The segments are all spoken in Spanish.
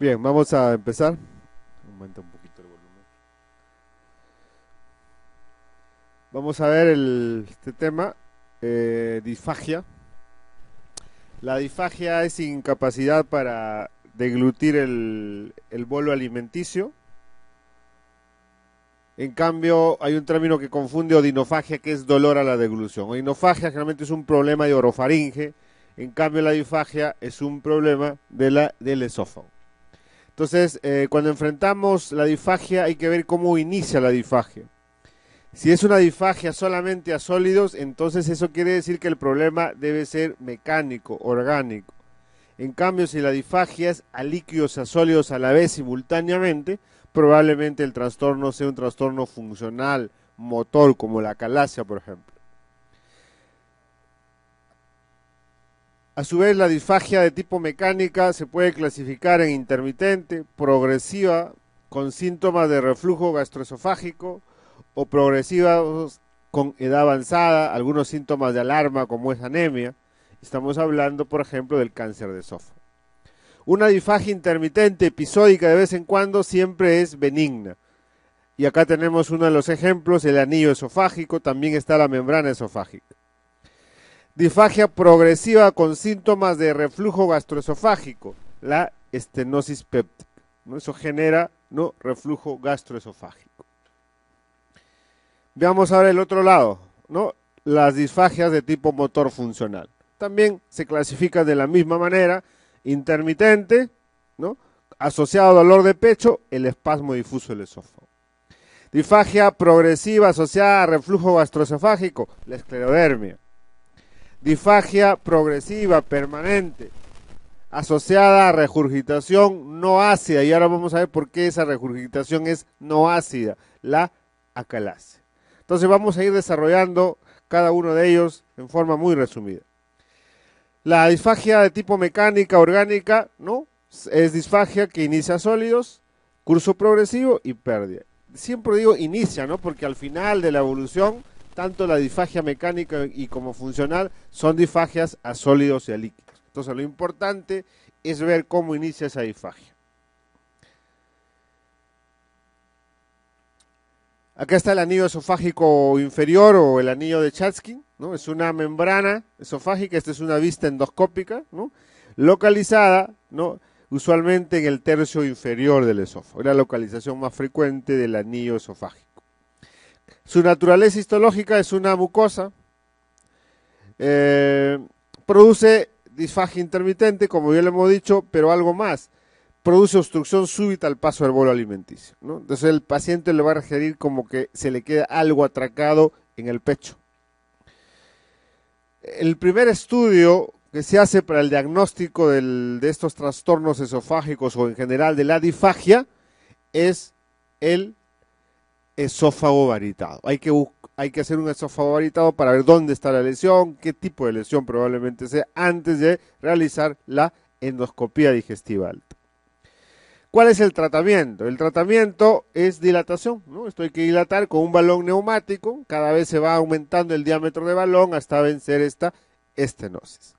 Bien, vamos a empezar. un poquito el volumen. Vamos a ver este tema, eh, disfagia. La disfagia es incapacidad para deglutir el, el bolo alimenticio. En cambio, hay un término que confunde odinofagia, que es dolor a la deglución. Odinofagia generalmente es un problema de orofaringe, en cambio la disfagia es un problema de la, del esófago. Entonces, eh, cuando enfrentamos la difagia hay que ver cómo inicia la difagia. Si es una difagia solamente a sólidos, entonces eso quiere decir que el problema debe ser mecánico, orgánico. En cambio, si la difagia es a líquidos a sólidos a la vez simultáneamente, probablemente el trastorno sea un trastorno funcional, motor, como la calasia, por ejemplo. A su vez, la disfagia de tipo mecánica se puede clasificar en intermitente, progresiva, con síntomas de reflujo gastroesofágico o progresiva con edad avanzada, algunos síntomas de alarma como es anemia. Estamos hablando, por ejemplo, del cáncer de esófago. Una disfagia intermitente, episódica de vez en cuando, siempre es benigna. Y acá tenemos uno de los ejemplos, el anillo esofágico, también está la membrana esofágica. Disfagia progresiva con síntomas de reflujo gastroesofágico, la estenosis péptica. ¿no? Eso genera ¿no? reflujo gastroesofágico. Veamos ahora el otro lado, ¿no? las disfagias de tipo motor funcional. También se clasifica de la misma manera, intermitente, ¿no? asociado a dolor de pecho, el espasmo difuso del esófago. Disfagia progresiva asociada a reflujo gastroesofágico, la esclerodermia. Disfagia progresiva, permanente, asociada a regurgitación no ácida. Y ahora vamos a ver por qué esa regurgitación es no ácida, la acalasia. Entonces vamos a ir desarrollando cada uno de ellos en forma muy resumida. La disfagia de tipo mecánica orgánica, ¿no? Es disfagia que inicia sólidos, curso progresivo y pérdida. Siempre digo inicia, ¿no? Porque al final de la evolución tanto la disfagia mecánica y como funcional son disfagias a sólidos y a líquidos. Entonces lo importante es ver cómo inicia esa disfagia. Acá está el anillo esofágico inferior o el anillo de Chatskin, ¿no? Es una membrana esofágica, esta es una vista endoscópica, ¿no? Localizada, ¿no? Usualmente en el tercio inferior del esófago, es la localización más frecuente del anillo esofágico. Su naturaleza histológica es una mucosa. Eh, produce disfagia intermitente, como ya le hemos dicho, pero algo más. Produce obstrucción súbita al paso del bolo alimenticio. Entonces el paciente le va a referir como que se le queda algo atracado en el pecho. El primer estudio que se hace para el diagnóstico de estos trastornos esofágicos o en general de la disfagia es el esófago varitado. Hay que, hay que hacer un esófago varitado para ver dónde está la lesión, qué tipo de lesión probablemente sea, antes de realizar la endoscopía digestiva alta. ¿Cuál es el tratamiento? El tratamiento es dilatación, Esto hay que dilatar con un balón neumático, cada vez se va aumentando el diámetro del balón hasta vencer esta estenosis.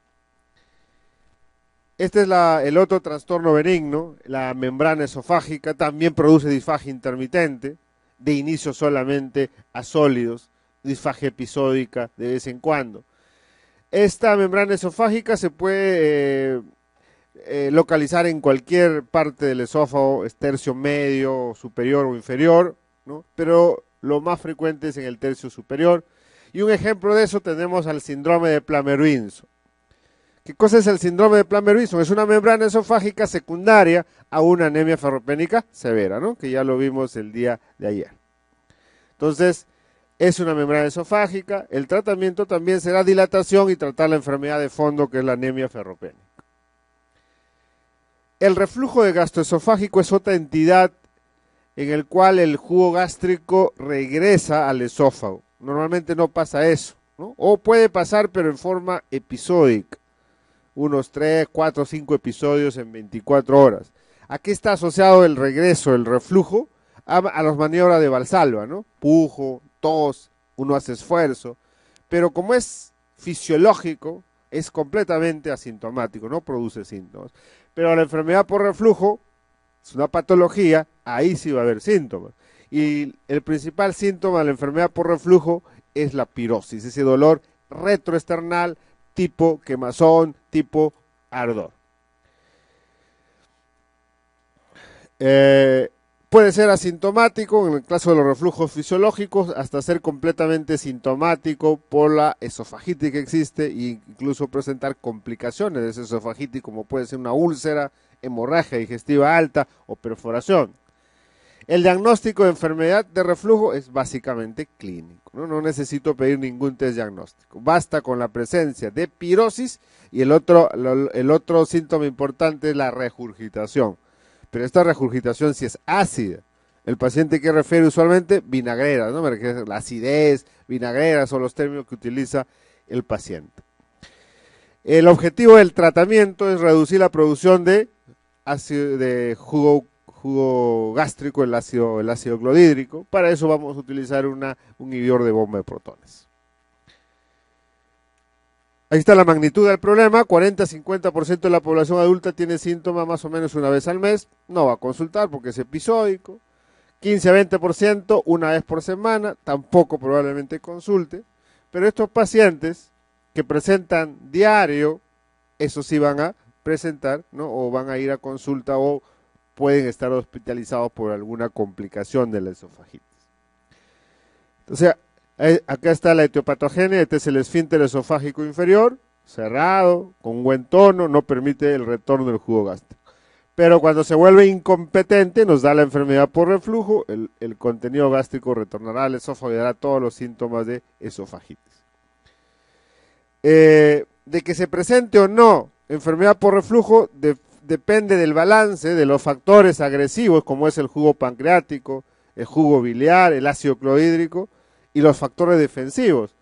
Este es el otro trastorno benigno, la membrana esofágica, también produce disfagia intermitente, de inicio solamente a sólidos, disfagia episódica de vez en cuando. Esta membrana esofágica se puede eh, eh, localizar en cualquier parte del esófago, es tercio medio, superior o inferior, pero lo más frecuente es en el tercio superior. Y un ejemplo de eso tenemos al síndrome de Plummer ¿Qué cosa es el síndrome de Plummer-Bison? Es una membrana esofágica secundaria a una anemia ferropénica severa, ¿no? Que ya lo vimos el día de ayer. Entonces, es una membrana esofágica. El tratamiento también será dilatación y tratar la enfermedad de fondo que es la anemia ferropénica. El reflujo de gastroesofágico es otra entidad en el cual el jugo gástrico regresa al esófago. Normalmente no pasa eso, ¿no? O puede pasar, pero en forma episódica unos 3, 4, 5 episodios en 24 horas. Aquí está asociado el regreso, el reflujo, a, las maniobras de Valsalva, ¿no? Pujo, tos, uno hace esfuerzo, pero como es fisiológico, es completamente asintomático, no produce síntomas. Pero la enfermedad por reflujo es una patología, ahí sí va a haber síntomas. Y el principal síntoma de la enfermedad por reflujo es la pirosis, ese dolor retroesternal tipo quemazón, tipo ardor. Eh, puede ser asintomático en el caso de los reflujos fisiológicos hasta ser completamente sintomático por la esofagitis que existe e incluso presentar complicaciones de esa esofagitis como puede ser una úlcera, hemorragia digestiva alta o perforación. El diagnóstico de enfermedad de reflujo es básicamente clínico. ¿no? necesito pedir ningún test diagnóstico. Basta con la presencia de pirosis y el otro, síntoma importante es la regurgitación. Pero esta regurgitación si es ácida. El paciente que refiere usualmente vinagrera ¿no? la acidez, vinagrera son los términos que utiliza el paciente. El objetivo del tratamiento es reducir la producción de, ácido, de jugo jugo gástrico, el ácido, el ácido clorhídrico. Para eso vamos a utilizar una, un inhibidor de bomba de protones. Ahí está la magnitud del problema, 40-50% de la población adulta tiene síntomas más o menos una vez al mes, no va a consultar porque es episódico. 15-20% una vez por semana, tampoco probablemente consulte. Pero estos pacientes que presentan diario, eso sí van a presentar, ¿no? O van a ir a consulta o pueden estar hospitalizados por alguna complicación de la esofagitis. Entonces, eh, acá está la etiopatogenia, este es el esfínter esofágico inferior, cerrado, con buen tono, no permite el retorno del jugo gástrico. Pero cuando se vuelve incompetente, nos da la enfermedad por reflujo, el, contenido gástrico retornará al esófago y dará todos los síntomas de esofagitis. Eh, de que se presente o no enfermedad por reflujo, de, depende del balance de los factores agresivos, como es el jugo pancreático, el jugo biliar, el ácido clorhídrico, y los factores defensivos,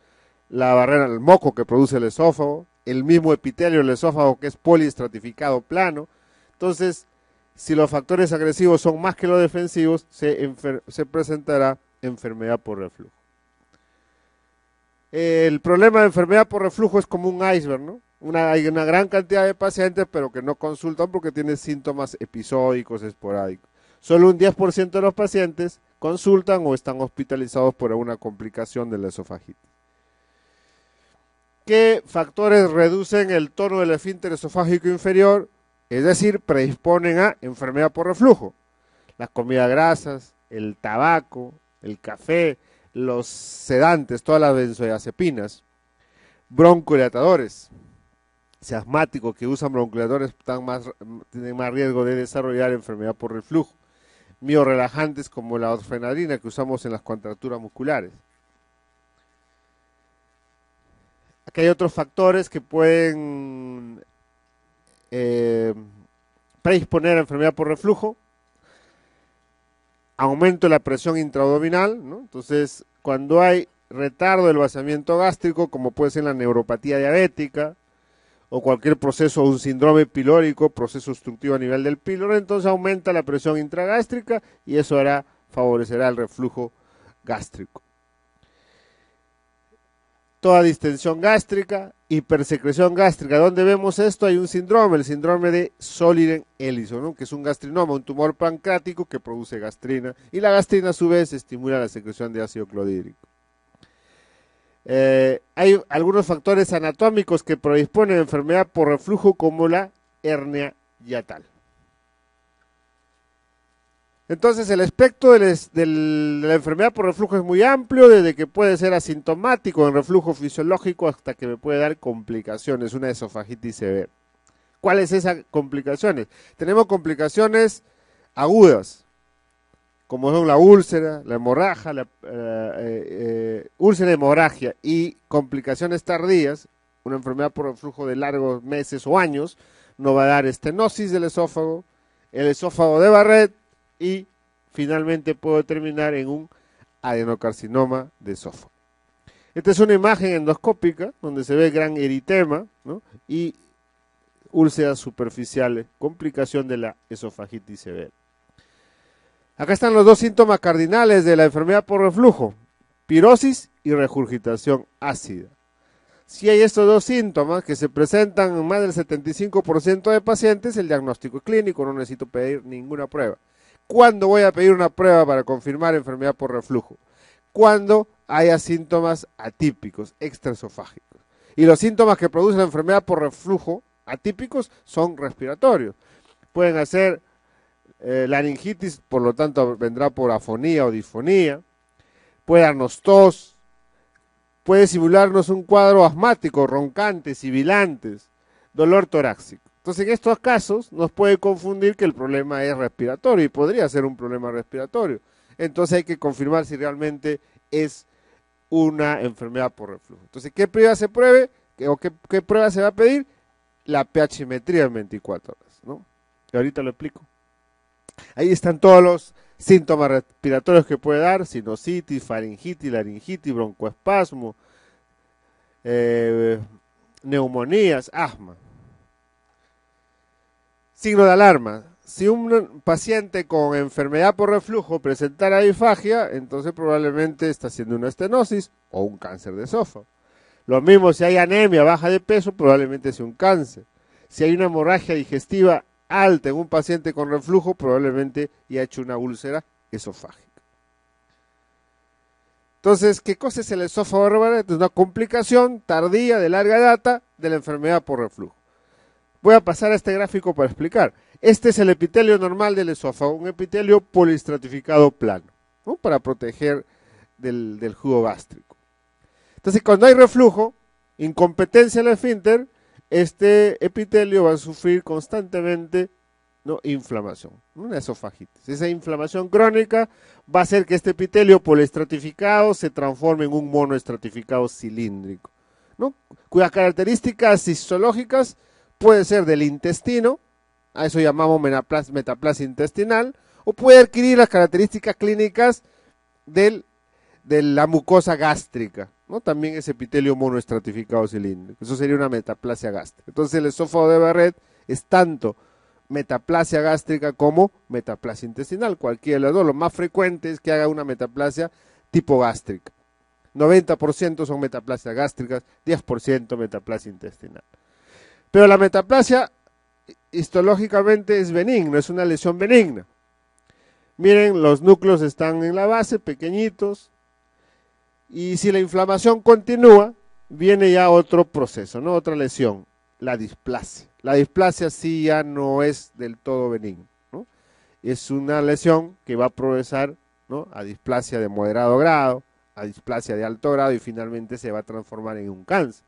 la barrera del moco que produce el esófago, el mismo epitelio del esófago que es poliestratificado plano. Entonces, si los factores agresivos son más que los defensivos, se, se presentará enfermedad por reflujo. El problema de enfermedad por reflujo es como un iceberg, ¿no? hay una gran cantidad de pacientes, pero que no consultan porque tienen síntomas episódicos, esporádicos. Solo un 10% de los pacientes consultan o están hospitalizados por alguna complicación de la esofagitis. ¿Qué factores reducen el tono del esfínter esofágico inferior? Es decir, predisponen a enfermedad por reflujo. Las comidas grasas, el tabaco, el café, los sedantes, todas las benzodiazepinas, broncodilatadores, si asmáticos que usan bronquiladores más, tienen más riesgo de desarrollar enfermedad por reflujo. relajantes como la orfenadrina que usamos en las contracturas musculares. Aquí hay otros factores que pueden eh, predisponer a enfermedad por reflujo. Aumento de la presión intraabdominal, Entonces, cuando hay retardo del vaciamiento gástrico, como puede ser la neuropatía diabética, o cualquier proceso, un síndrome pilórico, proceso obstructivo a nivel del píloro, entonces aumenta la presión intragástrica y eso hará, favorecerá el reflujo gástrico. Toda distensión gástrica, hipersecreción gástrica. ¿Dónde vemos esto? Hay un síndrome, el síndrome de Soliden Ellison, que es un gastrinoma, un tumor pancrático que produce gastrina y la gastrina a su vez estimula la secreción de ácido clorhídrico. Eh, hay algunos factores anatómicos que predisponen a enfermedad por reflujo como la hernia yatal. Entonces el espectro de, la enfermedad por reflujo es muy amplio, desde que puede ser asintomático en reflujo fisiológico hasta que me puede dar complicaciones, una esofagitis severa. ¿Cuáles esas complicaciones? Tenemos complicaciones agudas, como son la úlcera, la hemorragia, eh, eh, úlcera hemorragia y complicaciones tardías, una enfermedad por flujo de largos meses o años, nos va a dar estenosis del esófago, el esófago de Barrett y finalmente puede terminar en un adenocarcinoma de esófago. Esta es una imagen endoscópica donde se ve gran eritema y úlceras superficiales, complicación de la esofagitis severa. Acá están los dos síntomas cardinales de la enfermedad por reflujo, pirosis y regurgitación ácida. Si hay estos dos síntomas que se presentan en más del 75% de pacientes, el diagnóstico clínico, no necesito pedir ninguna prueba. ¿Cuándo voy a pedir una prueba para confirmar enfermedad por reflujo? Cuando haya síntomas atípicos, extrasofágicos. Y los síntomas que produce la enfermedad por reflujo atípicos son respiratorios. Pueden hacer la eh, laringitis, por lo tanto, vendrá por afonía o disfonía. Puede darnos tos. Puede simularnos un cuadro asmático, roncantes, sibilantes, dolor torácico. Entonces, en estos casos, nos puede confundir que el problema es respiratorio y podría ser un problema respiratorio. Entonces, hay que confirmar si realmente es una enfermedad por reflujo. Entonces, ¿qué prueba se pruebe qué, prueba se va a pedir? La pHimetría en 24 horas, ¿no? Y ahorita lo explico. Ahí están todos los síntomas respiratorios que puede dar, sinositis, faringitis, laringitis, broncoespasmo, eh, neumonías, asma. Signo de alarma. Si un paciente con enfermedad por reflujo presentara bifagia, entonces probablemente está haciendo una estenosis o un cáncer de esófago. Lo mismo si hay anemia, baja de peso, probablemente sea un cáncer. Si hay una hemorragia digestiva alta en un paciente con reflujo, probablemente ya ha hecho una úlcera esofágica. Entonces, ¿qué cosa es el esófago Es una complicación tardía de larga data de la enfermedad por reflujo. Voy a pasar a este gráfico para explicar. Este es el epitelio normal del esófago, un epitelio polistratificado plano, para proteger del, jugo gástrico. Entonces, cuando hay reflujo, incompetencia en el esfínter, este epitelio va a sufrir constantemente ¿no? inflamación, una esofagitis. Esa inflamación crónica va a hacer que este epitelio poliestratificado se transforme en un monoestratificado cilíndrico, ¿no? cuyas características histológicas pueden ser del intestino, a eso llamamos metaplasia intestinal, o puede adquirir las características clínicas de la mucosa gástrica. También es epitelio monoestratificado cilíndrico. Eso sería una metaplasia gástrica. Entonces el esófago de Barrett es tanto metaplasia gástrica como metaplasia intestinal. Cualquiera de los dos. Lo más frecuente es que haga una metaplasia tipo gástrica. 90% son metaplasias gástricas, 10% metaplasia intestinal. Pero la metaplasia histológicamente es benigna, es una lesión benigna. Miren, los núcleos están en la base, pequeñitos, y si la inflamación continúa, viene ya otro proceso, ¿no? Otra lesión, la displasia. La displasia sí ya no es del todo benigna, ¿no? Es una lesión que va a progresar, A displasia de moderado grado, a displasia de alto grado y finalmente se va a transformar en un cáncer.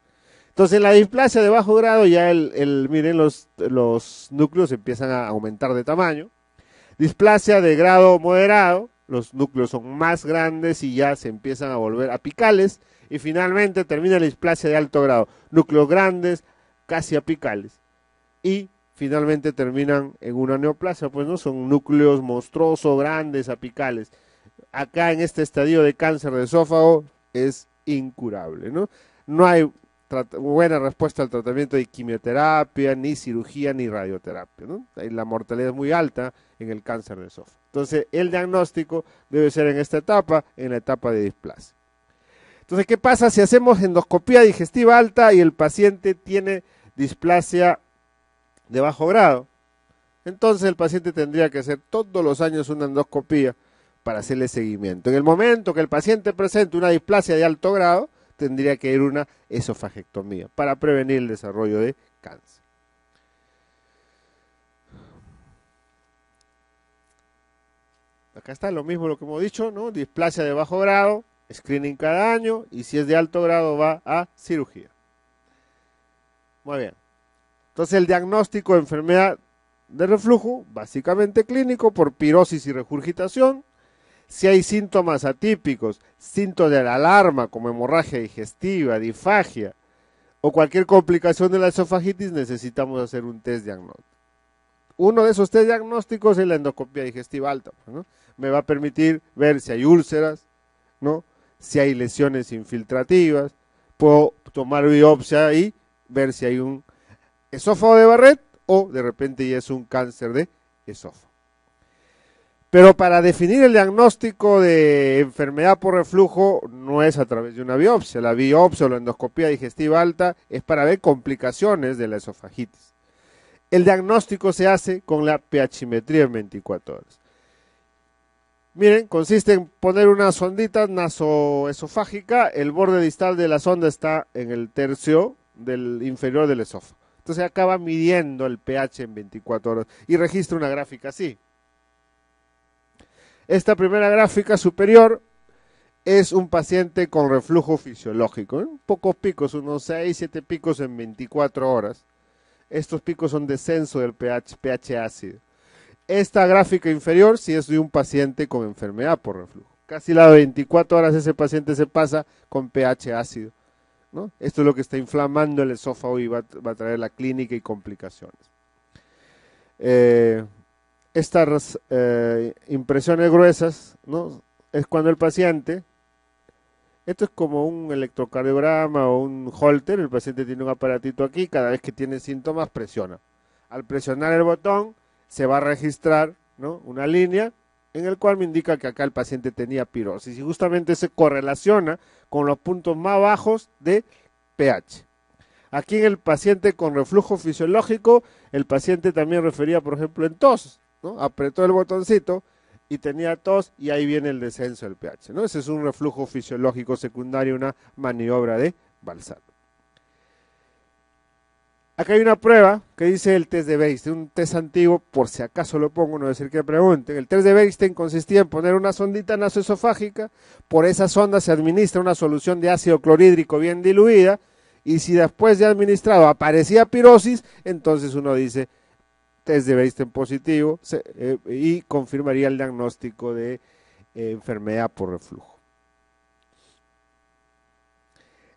Entonces la displasia de bajo grado ya el, miren los, los núcleos empiezan a aumentar de tamaño. Displasia de grado moderado, los núcleos son más grandes y ya se empiezan a volver apicales y finalmente termina la displasia de alto grado, núcleos grandes, casi apicales y finalmente terminan en una neoplasia, pues no son núcleos monstruosos, grandes, apicales. Acá en este estadio de cáncer de esófago es incurable, ¿no? No hay buena respuesta al tratamiento de quimioterapia, ni cirugía, ni radioterapia. La mortalidad es muy alta en el cáncer de esófago. Entonces, el diagnóstico debe ser en esta etapa, en la etapa de displasia. Entonces, ¿qué pasa si hacemos endoscopía digestiva alta y el paciente tiene displasia de bajo grado? Entonces, el paciente tendría que hacer todos los años una endoscopía para hacerle seguimiento. En el momento que el paciente presente una displasia de alto grado, tendría que ir una esofagectomía para prevenir el desarrollo de cáncer. Acá está lo mismo lo que hemos dicho, ¿no? Displasia de bajo grado, screening cada año y si es de alto grado va a cirugía. Muy bien. Entonces el diagnóstico de enfermedad de reflujo, básicamente clínico por pirosis y regurgitación, si hay síntomas atípicos, síntomas de alarma como hemorragia digestiva, difagia o cualquier complicación de la esofagitis, necesitamos hacer un test diagnóstico. Uno de esos test diagnósticos es la endoscopia digestiva alta. Me va a permitir ver si hay úlceras, ¿no? si hay lesiones infiltrativas. Puedo tomar biopsia y ver si hay un esófago de barret o de repente ya es un cáncer de esófago. Pero para definir el diagnóstico de enfermedad por reflujo no es a través de una biopsia. La biopsia o la endoscopía digestiva alta es para ver complicaciones de la esofagitis. El diagnóstico se hace con la pHimetría en 24 horas. Miren, consiste en poner una sondita nasoesofágica, el borde distal de la sonda está en el tercio del inferior del esófago. Entonces acaba midiendo el pH en 24 horas y registra una gráfica así. Esta primera gráfica superior es un paciente con reflujo fisiológico. ¿eh? Pocos picos, unos 6, 7 picos en 24 horas. Estos picos son descenso del pH, pH ácido. Esta gráfica inferior sí es de un paciente con enfermedad por reflujo. Casi las 24 horas ese paciente se pasa con pH ácido. Esto es lo que está inflamando el esófago y va, a traer la clínica y complicaciones. Eh, estas eh, impresiones gruesas, ¿no? Es cuando el paciente, esto es como un electrocardiograma o un holter, el paciente tiene un aparatito aquí, cada vez que tiene síntomas presiona. Al presionar el botón se va a registrar una línea en el cual me indica que acá el paciente tenía pirosis y justamente se correlaciona con los puntos más bajos de pH. Aquí en el paciente con reflujo fisiológico, el paciente también refería, por ejemplo, en tos. Apretó el botoncito y tenía tos y ahí viene el descenso del pH, ¿no? Ese es un reflujo fisiológico secundario, una maniobra de Balsano. Acá hay una prueba que dice el test de Beistein, un test antiguo, por si acaso lo pongo, no decir que pregunten. El test de Beistein consistía en poner una sondita nasoesofágica, por esa sonda se administra una solución de ácido clorhídrico bien diluida, y si después de administrado aparecía pirosis, entonces uno dice test de en positivo eh, y confirmaría el diagnóstico de eh, enfermedad por reflujo.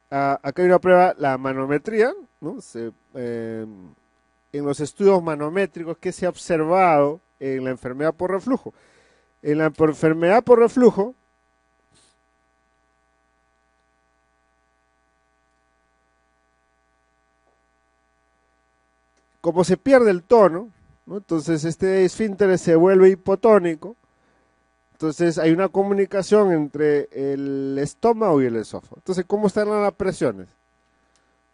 Aquí ah, acá hay una prueba, la manometría. ¿no? Eh, en los estudios manométricos que se ha observado en la enfermedad por reflujo. En la enfermedad por reflujo, como se pierde el tono, entonces este esfínter se vuelve hipotónico, entonces hay una comunicación entre el estómago y el esófago. Entonces, ¿cómo están las presiones?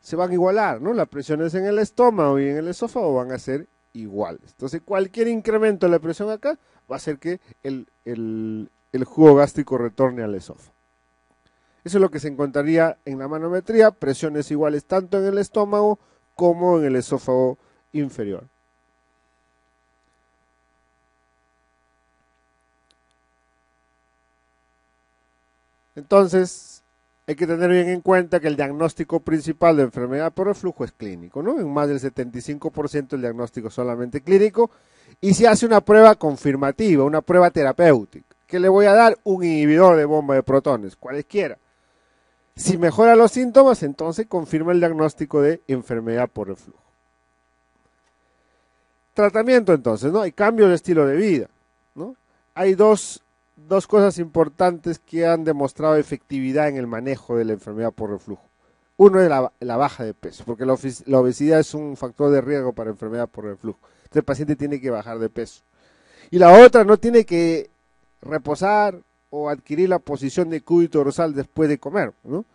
Se van a igualar, ¿no? Las presiones en el estómago y en el esófago van a ser iguales. Entonces, cualquier incremento de la presión acá va a hacer que el, jugo gástrico retorne al esófago. Eso es lo que se encontraría en la manometría, presiones iguales tanto en el estómago como en el esófago inferior. Entonces, hay que tener bien en cuenta que el diagnóstico principal de enfermedad por reflujo es clínico, ¿no? En más del 75% el diagnóstico solamente clínico y se hace una prueba confirmativa, una prueba terapéutica, que le voy a dar un inhibidor de bomba de protones, cualquiera. Si mejora los síntomas, entonces confirma el diagnóstico de enfermedad por reflujo. Tratamiento entonces, ¿no? Hay cambio de estilo de vida, ¿no? Hay dos, cosas importantes que han demostrado efectividad en el manejo de la enfermedad por reflujo. Uno es la, baja de peso, porque la, obesidad es un factor de riesgo para enfermedad por reflujo. Entonces el paciente tiene que bajar de peso. Y la otra no tiene que reposar o adquirir la posición de cúbito dorsal después de comer. ¿no?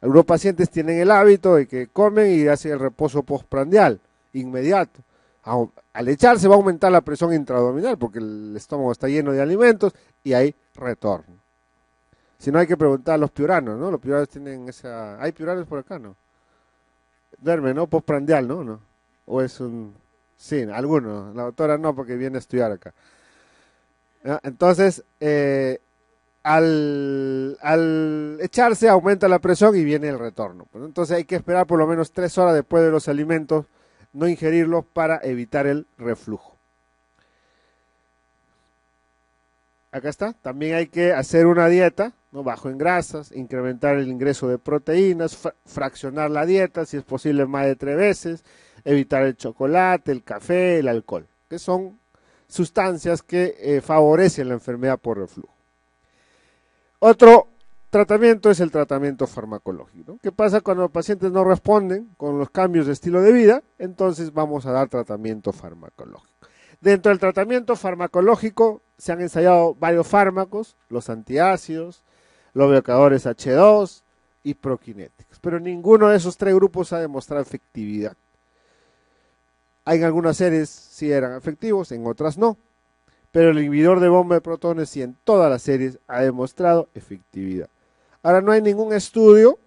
Algunos pacientes tienen el hábito de que comen y hacen el reposo postprandial inmediato al echarse va a aumentar la presión intraabdominal porque el estómago está lleno de alimentos y hay retorno. Si no hay que preguntar a los piuranos, ¿no? Los piuranos tienen esa... ¿Hay piuranos por acá, no? Duerme, ¿no? Postprandial, ¿no? O es un... Sí, algunos. La doctora no, porque viene a estudiar acá. Entonces, eh, al, al, echarse aumenta la presión y viene el retorno. Pues entonces hay que esperar por lo menos tres horas después de los alimentos no ingerirlos para evitar el reflujo. Acá está, también hay que hacer una dieta ¿no? bajo en grasas, incrementar el ingreso de proteínas, fraccionar la dieta, si es posible más de tres veces, evitar el chocolate, el café, el alcohol, que son sustancias que eh, favorecen la enfermedad por reflujo. Otro tratamiento es el tratamiento farmacológico. ¿Qué pasa cuando los pacientes no responden con los cambios de estilo de vida? Entonces vamos a dar tratamiento farmacológico. Dentro del tratamiento farmacológico se han ensayado varios fármacos, los antiácidos, los bloqueadores H2 y prokinéticos, pero ninguno de esos tres grupos ha demostrado efectividad. Hay en algunas series sí eran efectivos, en otras no, pero el inhibidor de bomba de protones sí en todas las series ha demostrado efectividad. Ahora no hay ningún estudio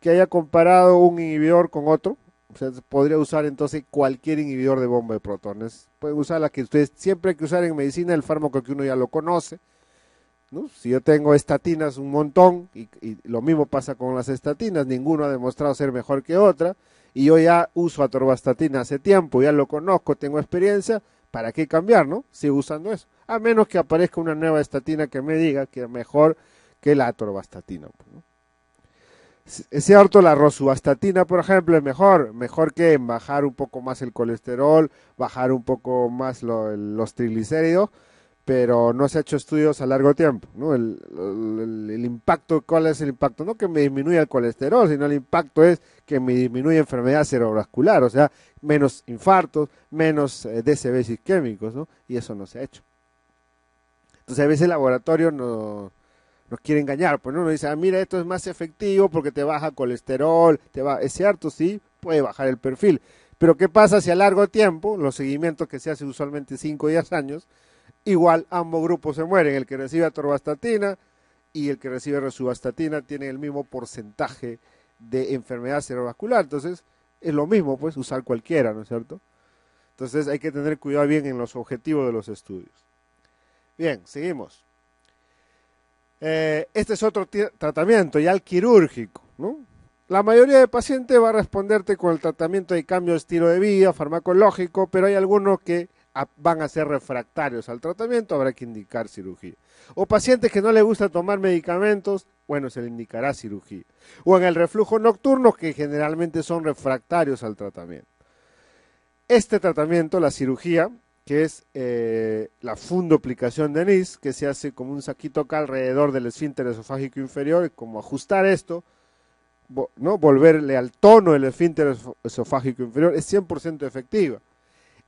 que haya comparado un inhibidor con otro. O sea, podría usar entonces cualquier inhibidor de bomba de protones. Pueden usar la que ustedes siempre hay que usar en medicina, el fármaco que uno ya lo conoce. Si yo tengo estatinas un montón, y, lo mismo pasa con las estatinas, ninguno ha demostrado ser mejor que otra, y yo ya uso atorvastatina hace tiempo, ya lo conozco, tengo experiencia, ¿para qué cambiar, no? Sigo usando eso. A menos que aparezca una nueva estatina que me diga que mejor que la atorvastatina. Es pues, cierto, la rosuvastatina, por ejemplo, es mejor, mejor que bajar un poco más el colesterol, bajar un poco más los triglicéridos, pero no se ha hecho estudios a largo tiempo, El, impacto, ¿cuál es el impacto? No que me disminuya el colesterol, sino el impacto es que me disminuye enfermedad cerebrovascular, o sea, menos infartos, menos eh, isquémicos, ¿no? Y eso no se ha hecho. Entonces, a veces el laboratorio no, nos quiere engañar, pues no dice, ah, mira, esto es más efectivo porque te baja colesterol, te va, es cierto, sí, puede bajar el perfil, pero ¿qué pasa si a largo tiempo, los seguimientos que se hacen usualmente 5 o 10 años, igual ambos grupos se mueren, el que recibe atorvastatina y el que recibe resubastatina tiene el mismo porcentaje de enfermedad cerebrovascular, entonces es lo mismo, pues usar cualquiera, ¿no es cierto? Entonces hay que tener cuidado bien en los objetivos de los estudios. Bien, seguimos. Eh, este es otro tratamiento, ya el quirúrgico, La mayoría de pacientes va a responderte con el tratamiento de cambio de estilo de vida, farmacológico, pero hay algunos que van a ser refractarios al tratamiento, habrá que indicar cirugía. O pacientes que no les gusta tomar medicamentos, bueno, se le indicará cirugía. O en el reflujo nocturno, que generalmente son refractarios al tratamiento. Este tratamiento, la cirugía, que es eh, la fundoplicación de NIS, que se hace como un saquito acá alrededor del esfínter esofágico inferior, y como ajustar esto, ¿no? volverle al tono del esfínter esofágico inferior, es 100% efectiva.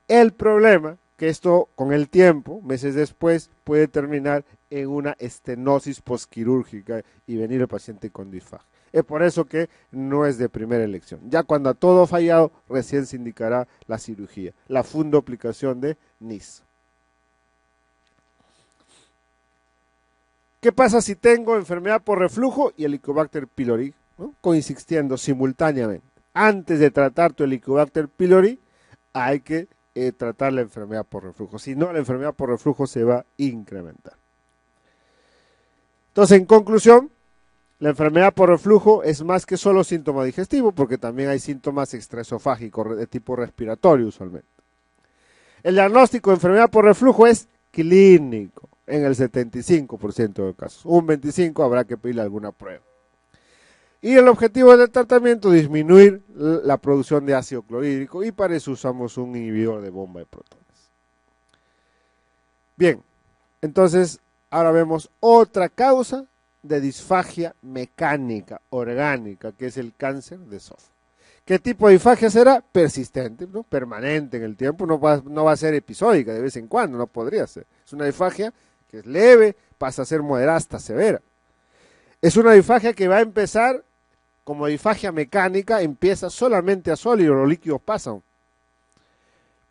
El problema, que esto con el tiempo, meses después, puede terminar en una estenosis posquirúrgica y venir el paciente con disfagia. Es por eso que no es de primera elección. Ya cuando todo ha fallado, recién se indicará la cirugía, la fundoplicación de NIS. ¿Qué pasa si tengo enfermedad por reflujo y Helicobacter pylori? ¿no? Coexistiendo simultáneamente. Antes de tratar tu Helicobacter pylori, hay que eh, tratar la enfermedad por reflujo. Si no, la enfermedad por reflujo se va a incrementar. Entonces, en conclusión, la enfermedad por reflujo es más que solo síntoma digestivo, porque también hay síntomas extraesofágicos de tipo respiratorio usualmente. El diagnóstico de enfermedad por reflujo es clínico en el 75% de casos. Un 25% habrá que pedir alguna prueba. Y el objetivo del tratamiento es disminuir la producción de ácido clorhídrico y para eso usamos un inhibidor de bomba de protones. Bien, entonces ahora vemos otra causa de disfagia mecánica orgánica que es el cáncer de esófago. ¿Qué tipo de disfagia será? Persistente, ¿no? permanente en el tiempo, no va, no va a ser episódica de vez en cuando, no podría ser. Es una disfagia que es leve, pasa a ser moderada hasta severa. Es una disfagia que va a empezar como disfagia mecánica, empieza solamente a sólido, los líquidos pasan.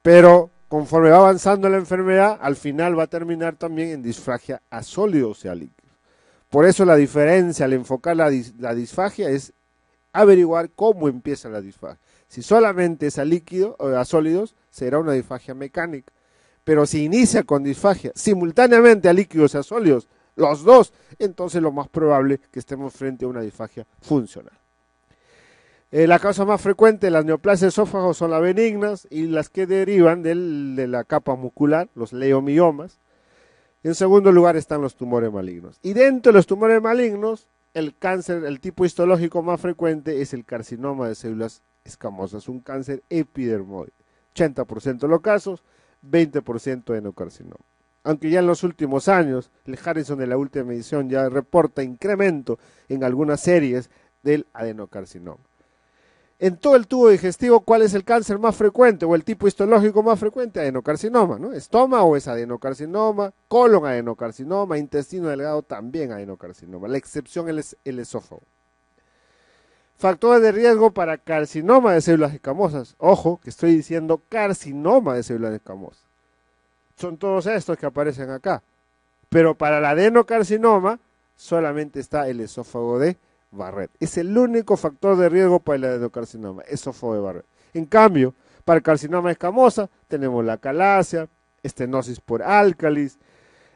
Pero conforme va avanzando la enfermedad, al final va a terminar también en disfagia a sólido, o sea, líquido. Por eso la diferencia al enfocar la, la disfagia es averiguar cómo empieza la disfagia. Si solamente es a líquidos o a sólidos, será una disfagia mecánica. Pero si inicia con disfagia simultáneamente a líquidos y a sólidos, los dos, entonces lo más probable que estemos frente a una disfagia funcional. Eh, la causa más frecuente, de las neoplasias esófagos son las benignas y las que derivan de la capa muscular, los leomiomas. En segundo lugar están los tumores malignos. Y dentro de los tumores malignos el cáncer, el tipo histológico más frecuente es el carcinoma de células escamosas, un cáncer epidermoide. 80% de los casos, 20% de adenocarcinoma. Aunque ya en los últimos años, el Harrison de la última edición ya reporta incremento en algunas series del adenocarcinoma en todo el tubo digestivo cuál es el cáncer más frecuente o el tipo histológico más frecuente, adenocarcinoma, ¿no? Estómago es adenocarcinoma, colon adenocarcinoma, intestino delgado también adenocarcinoma. La excepción es el esófago. Factores de riesgo para carcinoma de células escamosas. Ojo, que estoy diciendo carcinoma de células escamosas. Son todos estos que aparecen acá. Pero para el adenocarcinoma solamente está el esófago de es el único factor de riesgo para el adenocarcinoma, eso de Barrett. En cambio, para el carcinoma escamosa tenemos la calasia, estenosis por álcalis,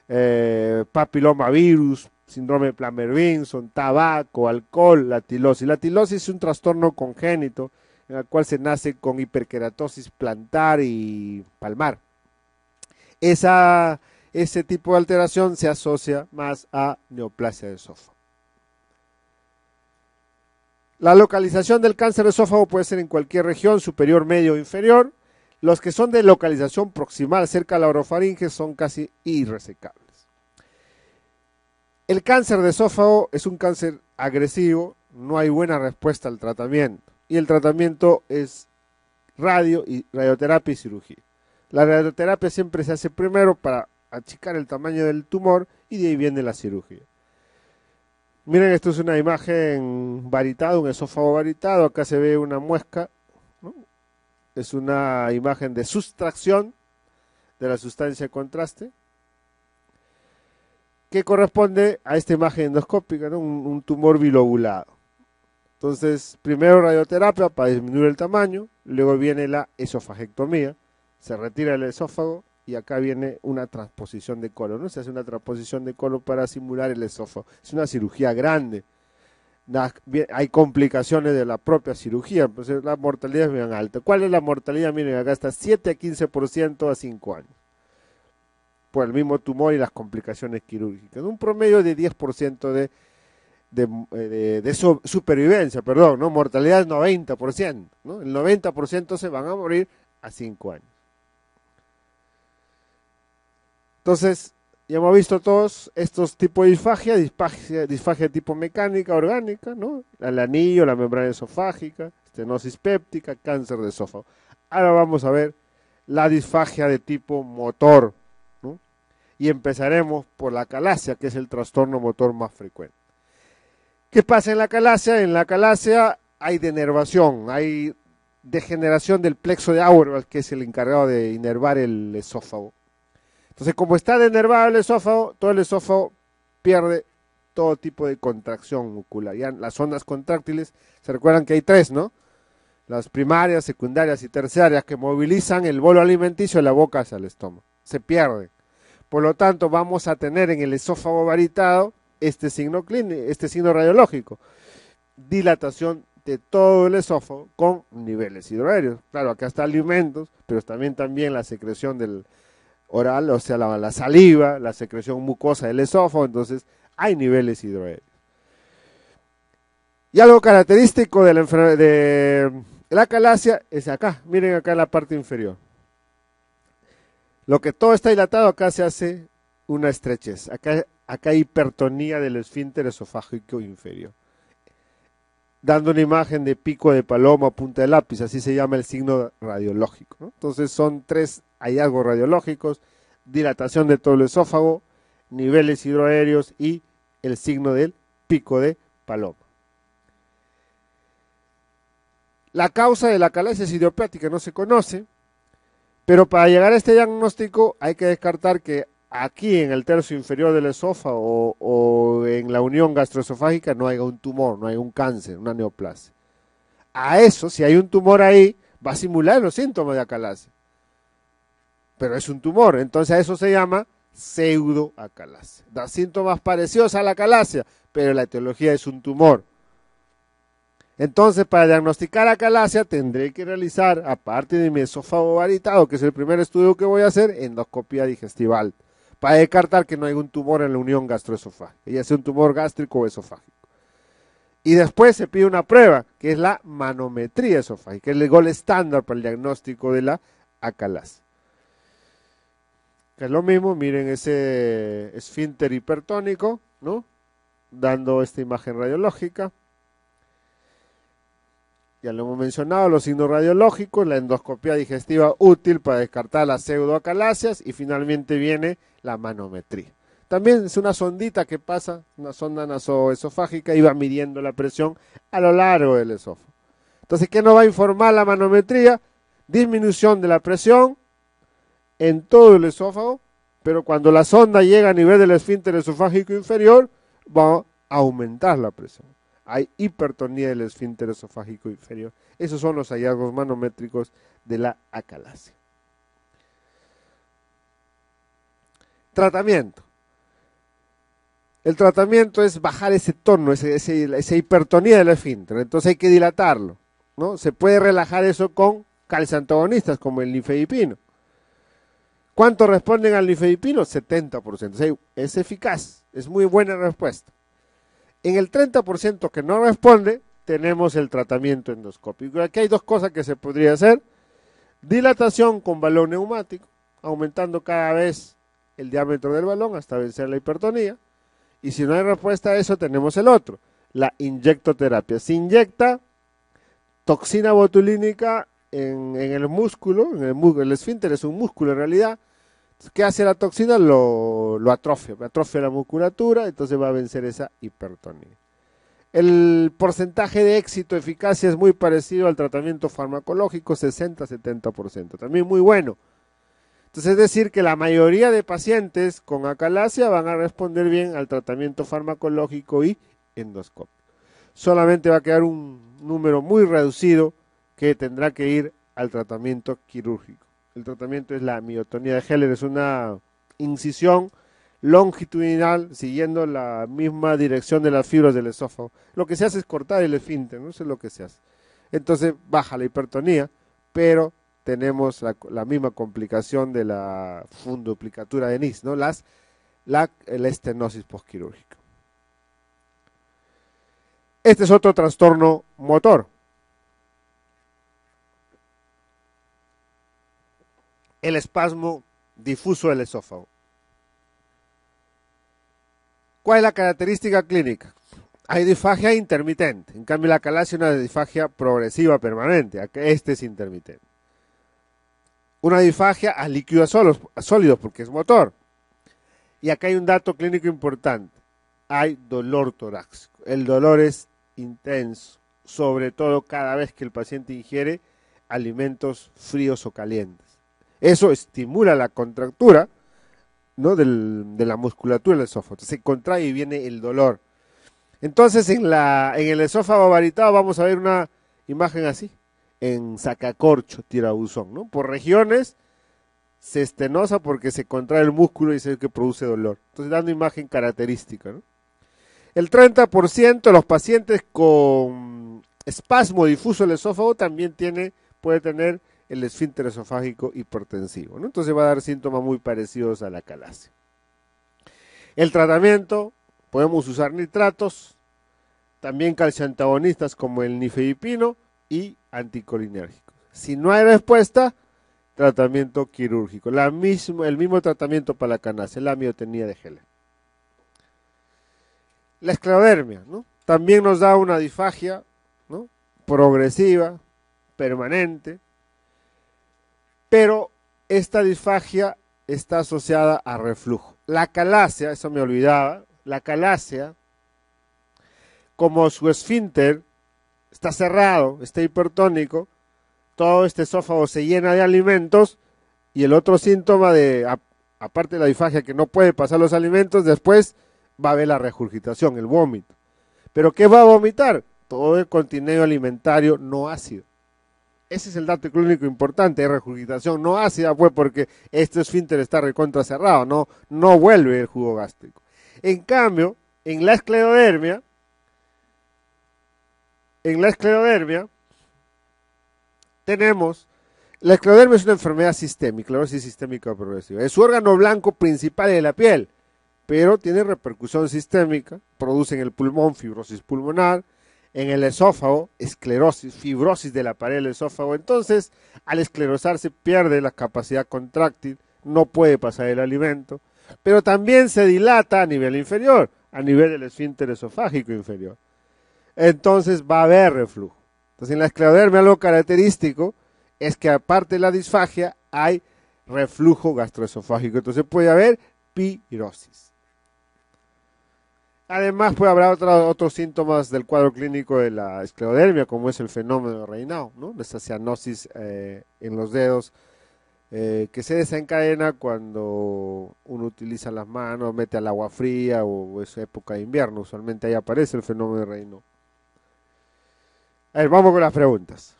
eh, papiloma papilomavirus, síndrome de plummer vinson tabaco, alcohol, la tilosis. La tilosis es un trastorno congénito en el cual se nace con hiperkeratosis plantar y palmar. Esa, ese tipo de alteración se asocia más a neoplasia de sofá. La localización del cáncer de esófago puede ser en cualquier región, superior, medio o inferior. Los que son de localización proximal cerca de la orofaringe son casi irresecables. El cáncer de esófago es un cáncer agresivo, no hay buena respuesta al tratamiento y el tratamiento es radio y radioterapia y cirugía. La radioterapia siempre se hace primero para achicar el tamaño del tumor y de ahí viene la cirugía. Miren, esto es una imagen varitada, un esófago varitado. Acá se ve una muesca. Es una imagen de sustracción de la sustancia de contraste que corresponde a esta imagen endoscópica, un, un tumor bilobulado. Entonces, primero radioterapia para disminuir el tamaño, luego viene la esofagectomía, se retira el esófago, y acá viene una transposición de colon. No se hace una transposición de colon para simular el esófago. Es una cirugía grande. hay complicaciones de la propia cirugía, entonces pues, eh, la mortalidad es bien alta. ¿Cuál es la mortalidad? Miren, acá está 7 a 15% a 5 años. Por el mismo tumor y las complicaciones quirúrgicas. Un promedio de 10% de, eh, supervivencia, perdón, ¿no? Mortalidad es 90%, El 90% se van a morir a 5 años. Entonces, ya hemos visto todos estos tipos de disfagia, disfagia, disfagia tipo mecánica, orgánica, ¿no? El anillo, la membrana esofágica, estenosis péptica, cáncer de esófago. Ahora vamos a ver la disfagia de tipo motor, Y empezaremos por la calasia, que es el trastorno motor más frecuente. ¿Qué pasa en la calasia? En la calasia hay denervación, hay degeneración del plexo de Auerbach, que es el encargado de inervar el esófago entonces, como está denervado el esófago, todo el esófago pierde todo tipo de contracción muscular. Ya las ondas contráctiles, se recuerdan que hay tres, ¿no? Las primarias, secundarias y terciarias que movilizan el bolo alimenticio de la boca hacia el estómago. Se pierden. Por lo tanto, vamos a tener en el esófago varitado este signo clínico, este signo radiológico. Dilatación de todo el esófago con niveles hidroaéreos. Claro, acá está alimentos, pero también, también la secreción del, oral, o sea, la, la saliva, la secreción mucosa del esófago, entonces hay niveles hidroeléctricos. Y algo característico de la, de la calasia es acá, miren acá en la parte inferior. Lo que todo está dilatado acá se hace una estrechez, acá, acá hay hipertonía del esfínter esofágico inferior dando una imagen de pico de paloma a punta de lápiz, así se llama el signo radiológico. Entonces son tres hallazgos radiológicos, dilatación de todo el esófago, niveles hidroaéreos y el signo del pico de paloma. La causa de la calasis idiopática no se conoce, pero para llegar a este diagnóstico hay que descartar que aquí en el tercio inferior del esófago o en la unión gastroesofágica no haya un tumor, no hay un cáncer, una neoplasia. A eso, si hay un tumor ahí, va a simular los síntomas de acalasia. Pero es un tumor, entonces a eso se llama pseudoacalasia. Da síntomas parecidos a la acalasia, pero la etiología es un tumor. Entonces, para diagnosticar acalasia, tendré que realizar, aparte de mi esófago varitado, que es el primer estudio que voy a hacer, endoscopía digestival para descartar que no hay un tumor en la unión gastroesofágica, ya sea un tumor gástrico o esofágico. Y después se pide una prueba, que es la manometría esofágica, que es el gol estándar para el diagnóstico de la acalasia. Que es lo mismo, miren ese esfínter hipertónico, ¿no? Dando esta imagen radiológica ya lo hemos mencionado, los signos radiológicos, la endoscopía digestiva útil para descartar las pseudoacalacias y finalmente viene la manometría. También es una sondita que pasa, una sonda nasoesofágica y va midiendo la presión a lo largo del esófago. Entonces, ¿qué nos va a informar la manometría? Disminución de la presión en todo el esófago, pero cuando la sonda llega a nivel del esfínter esofágico inferior, va a aumentar la presión hay hipertonía del esfínter esofágico inferior. Esos son los hallazgos manométricos de la acalasia. Tratamiento. El tratamiento es bajar ese tono, ese, esa hipertonía del esfínter. Entonces hay que dilatarlo. ¿no? Se puede relajar eso con antagonistas como el nifedipino. ¿Cuánto responden al nifedipino? 70%. es eficaz, es muy buena respuesta. En el 30% que no responde, tenemos el tratamiento endoscópico. Aquí hay dos cosas que se podría hacer. Dilatación con balón neumático, aumentando cada vez el diámetro del balón hasta vencer la hipertonía. Y si no hay respuesta a eso, tenemos el otro, la inyectoterapia. Se inyecta toxina botulínica en, el músculo, en el, el esfínter es un músculo en realidad, ¿Qué hace la toxina? Lo, lo atrofia, atrofia la musculatura, entonces va a vencer esa hipertonía. El porcentaje de éxito, eficacia es muy parecido al tratamiento farmacológico, 60-70%, también muy bueno. Entonces es decir que la mayoría de pacientes con acalasia van a responder bien al tratamiento farmacológico y endoscopio. Solamente va a quedar un número muy reducido que tendrá que ir al tratamiento quirúrgico. El tratamiento es la miotonía de Heller, es una incisión longitudinal siguiendo la misma dirección de las fibras del esófago. Lo que se hace es cortar el esfínter, no sé lo que se hace. Entonces baja la hipertonía, pero tenemos la, misma complicación de la funduplicatura de NIS, ¿no? Las, la, la estenosis posquirúrgica. Este es otro trastorno motor. el espasmo difuso del esófago. ¿Cuál es la característica clínica? Hay disfagia intermitente, en cambio la calasia es una disfagia progresiva permanente, este es intermitente. Una disfagia a líquidos a sólidos porque es motor. Y acá hay un dato clínico importante, hay dolor torácico. El dolor es intenso, sobre todo cada vez que el paciente ingiere alimentos fríos o calientes. Eso estimula la contractura ¿no? de la musculatura del esófago. Se contrae y viene el dolor. Entonces en, la, en el esófago varitado vamos a ver una imagen así, en sacacorcho, tirabuzón, ¿no? Por regiones se estenosa porque se contrae el músculo y es el que produce dolor. Entonces dando imagen característica, El 30% de los pacientes con espasmo difuso del esófago también tiene, puede tener el esfínter esofágico hipertensivo. Entonces va a dar síntomas muy parecidos a la calasia. El tratamiento, podemos usar nitratos, también calciantagonistas como el nifedipino y anticolinérgicos. Si no hay respuesta, tratamiento quirúrgico. La el mismo tratamiento para la calasia, la miotenía de Helen. La esclerodermia, ¿no? También nos da una disfagia Progresiva, permanente, pero esta disfagia está asociada a reflujo. La calácea, eso me olvidaba, la calácea, como su esfínter está cerrado, está hipertónico, todo este esófago se llena de alimentos y el otro síntoma de, aparte de la disfagia que no puede pasar los alimentos, después va a haber la regurgitación, el vómito. ¿Pero qué va a vomitar? Todo el contenido alimentario no ácido. Ese es el dato clínico importante, regurgitación no ácida ah, ah, fue porque este esfínter está recontracerrado, cerrado, no, no vuelve el jugo gástrico. En cambio, en la esclerodermia, en la esclerodermia tenemos la esclerodermia es una enfermedad sistémica, sistémica progresiva. Es su órgano blanco principal de la piel, pero tiene repercusión sistémica, produce en el pulmón fibrosis pulmonar, en el esófago, esclerosis, fibrosis de la pared del esófago. Entonces, al esclerosarse pierde la capacidad contráctil, no puede pasar el alimento, pero también se dilata a nivel inferior, a nivel del esfínter esofágico inferior. Entonces va a haber reflujo. Entonces, en la esclerodermia lo característico es que aparte de la disfagia hay reflujo gastroesofágico. Entonces puede haber pirosis. Además, puede habrá otros síntomas del cuadro clínico de la esclerodermia, como es el fenómeno de reinado, ¿no? esta cianosis eh, en los dedos, eh, que se desencadena cuando uno utiliza las manos, mete al agua fría o, es época de invierno. Usualmente ahí aparece el fenómeno reinado. A ver, vamos con las preguntas.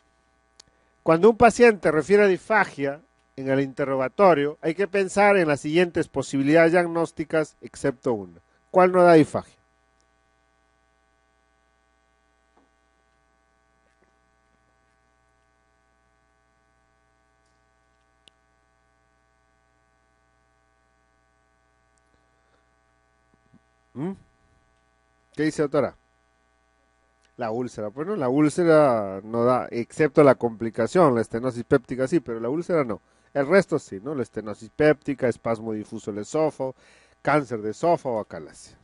Cuando un paciente refiere a disfagia en el interrogatorio, hay que pensar en las siguientes posibilidades diagnósticas, excepto una. ¿Cuál no da disfagia? ¿Mm? ¿Qué dice doctora? La úlcera. Bueno, pues la úlcera no da, excepto la complicación, la estenosis péptica sí, pero la úlcera no. El resto sí, ¿no? La estenosis péptica, espasmo difuso del esófago, cáncer de esófago, acalasia.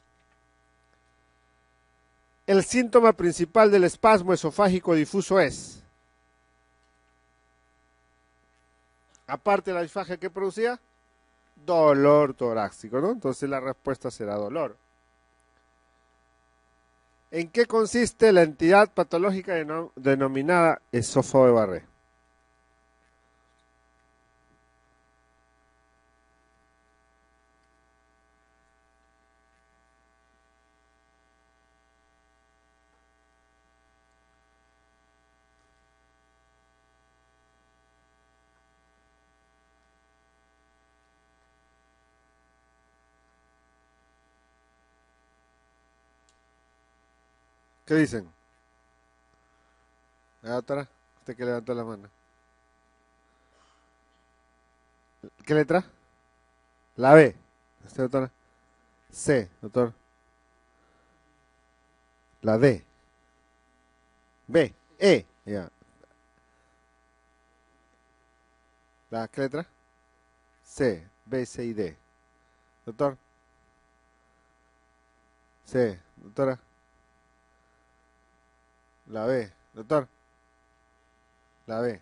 El síntoma principal del espasmo esofágico difuso es, aparte de la disfagia que producía, dolor torácico, ¿no? Entonces la respuesta será dolor. ¿En qué consiste la entidad patológica denominada esófago de Barré? ¿Qué dicen? doctora? usted que levantó la mano. ¿Qué letra? La B. ¿Usted, doctora? C, doctor. La D. B. E. Ya. ¿La qué letra? C, B, C y D. Doctor. C, doctora. La B, doctor. La B.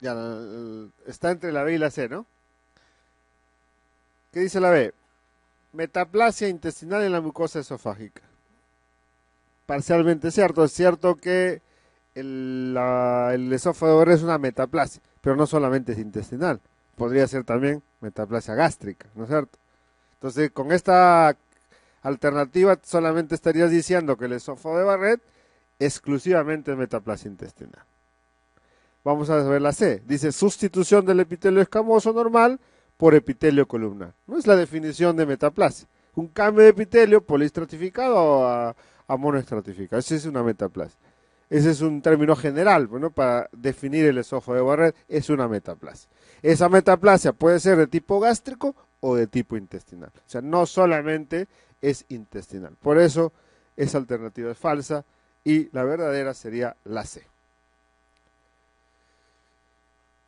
Ya, está entre la B y la C, ¿no? ¿Qué dice la B? Metaplasia intestinal en la mucosa esofágica. Parcialmente cierto. Es cierto que el, esófago es una metaplasia, pero no solamente es intestinal. Podría ser también metaplasia gástrica, ¿no es cierto? Entonces, con esta alternativa solamente estarías diciendo que el esófago de Barrett exclusivamente es metaplasia intestinal. Vamos a ver la C. Dice sustitución del epitelio escamoso normal por epitelio columnar. No es la definición de metaplasia. Un cambio de epitelio poliestratificado a, a monoestratificado. Ese es una metaplasia. Ese es un término general, bueno, para definir el esófago de Barrett, es una metaplasia. Esa metaplasia puede ser de tipo gástrico o de tipo intestinal. O sea, no solamente es intestinal. Por eso esa alternativa es falsa y la verdadera sería la C.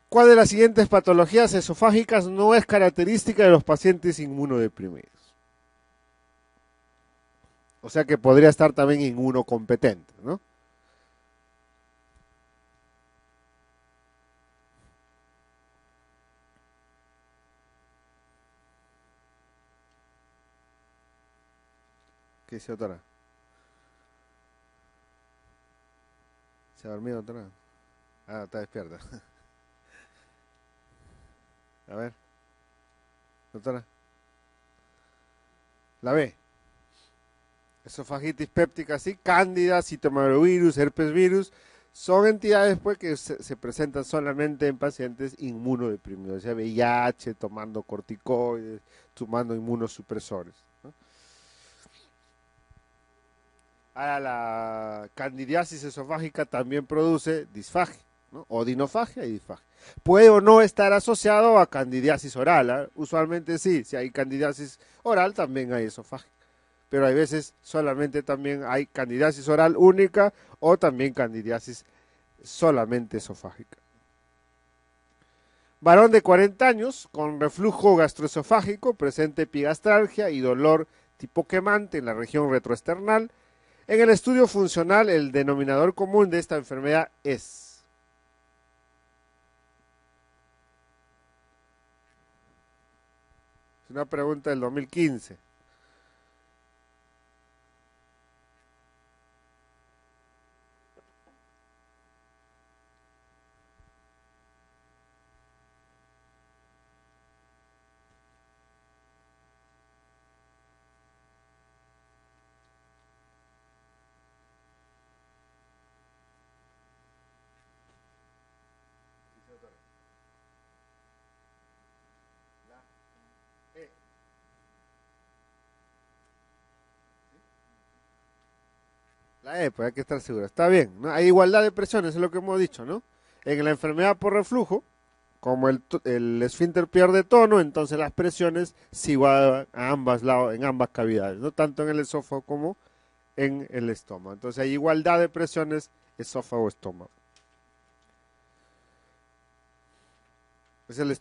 ¿Cuál de las siguientes patologías esofágicas no es característica de los pacientes inmunodeprimidos? O sea que podría estar también competente, ¿no? ¿Qué ¿Se ha dormido doctora? Ah, está despierta. A ver. Doctora. La B. Esofagitis péptica, sí, cándida, citomavirus, herpesvirus, son entidades pues, que se, presentan solamente en pacientes inmunodeprimidos, o sea, VIH, tomando corticoides, tomando inmunosupresores. la candidiasis esofágica también produce disfagia, ¿no? o dinofagia y disfagia. Puede o no estar asociado a candidiasis oral. ¿ah? Usualmente sí, si hay candidiasis oral también hay esofágica. Pero hay veces solamente también hay candidiasis oral única o también candidiasis solamente esofágica. Varón de 40 años con reflujo gastroesofágico, presente epigastralgia y dolor tipo quemante en la región retroesternal en el estudio funcional, el denominador común de esta enfermedad es Es una pregunta del 2015. Ah, eh, pues hay que estar seguro. Está bien, hay igualdad de presiones, es lo que hemos dicho, ¿no? En la enfermedad por reflujo, como el, esfínter pierde tono, entonces las presiones se igualan a ambas lados, en ambas cavidades, ¿no? Tanto en el esófago como en el estómago. Entonces hay igualdad de presiones esófago-estómago. Es el